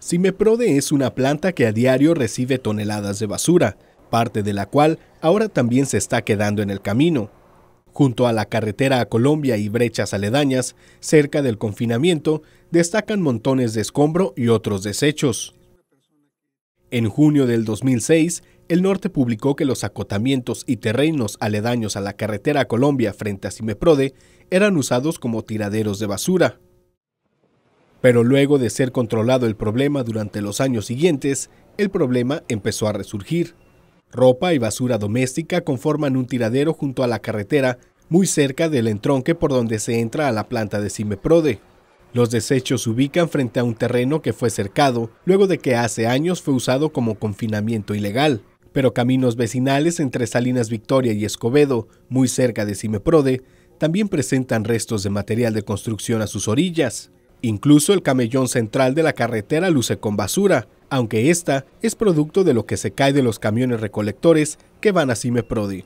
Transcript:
Cimeprode es una planta que a diario recibe toneladas de basura, parte de la cual ahora también se está quedando en el camino. Junto a la carretera a Colombia y brechas aledañas, cerca del confinamiento, destacan montones de escombro y otros desechos. En junio del 2006, el norte publicó que los acotamientos y terrenos aledaños a la carretera a Colombia frente a Cimeprode eran usados como tiraderos de basura. Pero luego de ser controlado el problema durante los años siguientes, el problema empezó a resurgir. Ropa y basura doméstica conforman un tiradero junto a la carretera, muy cerca del entronque por donde se entra a la planta de Cimeprode. Los desechos se ubican frente a un terreno que fue cercado luego de que hace años fue usado como confinamiento ilegal. Pero caminos vecinales entre Salinas Victoria y Escobedo, muy cerca de Cimeprode, también presentan restos de material de construcción a sus orillas. Incluso el camellón central de la carretera luce con basura, aunque esta es producto de lo que se cae de los camiones recolectores que van a Cime Prodi.